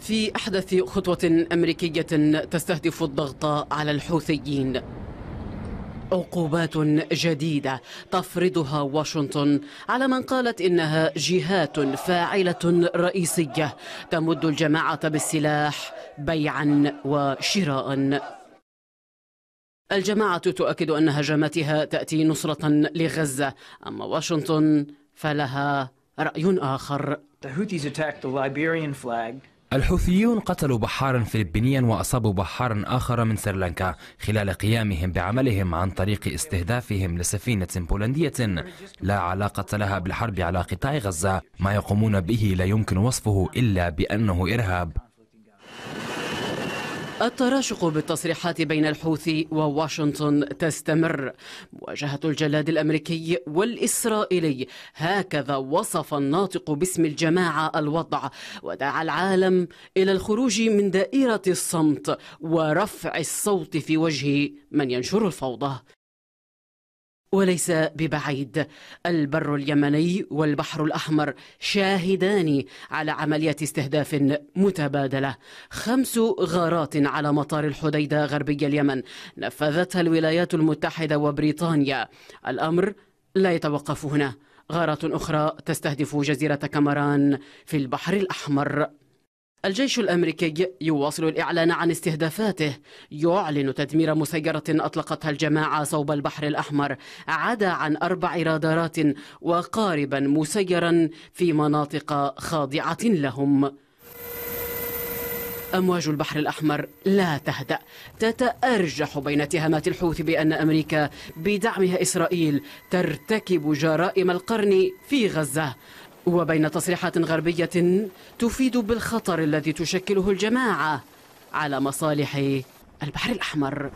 في احدث خطوه امريكيه تستهدف الضغط على الحوثيين عقوبات جديده تفرضها واشنطن على من قالت انها جهات فاعله رئيسيه تمد الجماعه بالسلاح بيعا وشراء الجماعه تؤكد ان هجماتها تاتي نصره لغزه اما واشنطن فلها راي اخر The Houthis attacked the Liberian flag الحوثيون قتلوا بحارا فلبينيا وأصابوا بحارا آخر من سريلانكا خلال قيامهم بعملهم عن طريق استهدافهم لسفينة بولندية لا علاقة لها بالحرب على قطاع غزة ما يقومون به لا يمكن وصفه إلا بأنه إرهاب التراشق بالتصريحات بين الحوثي وواشنطن تستمر مواجهة الجلاد الأمريكي والإسرائيلي هكذا وصف الناطق باسم الجماعة الوضع ودعا العالم إلى الخروج من دائرة الصمت ورفع الصوت في وجه من ينشر الفوضى وليس ببعيد البر اليمني والبحر الأحمر شاهدان على عمليات استهداف متبادلة خمس غارات على مطار الحديدة غربي اليمن نفذتها الولايات المتحدة وبريطانيا الأمر لا يتوقف هنا غارات أخرى تستهدف جزيرة كمران في البحر الأحمر الجيش الامريكي يواصل الاعلان عن استهدافاته يعلن تدمير مسيره اطلقتها الجماعه صوب البحر الاحمر عدا عن اربع رادارات وقاربا مسيرا في مناطق خاضعه لهم امواج البحر الاحمر لا تهدا تتارجح بين اتهامات الحوثي بان امريكا بدعمها اسرائيل ترتكب جرائم القرن في غزه وبين تصريحات غربية تفيد بالخطر الذي تشكله الجماعة على مصالح البحر الأحمر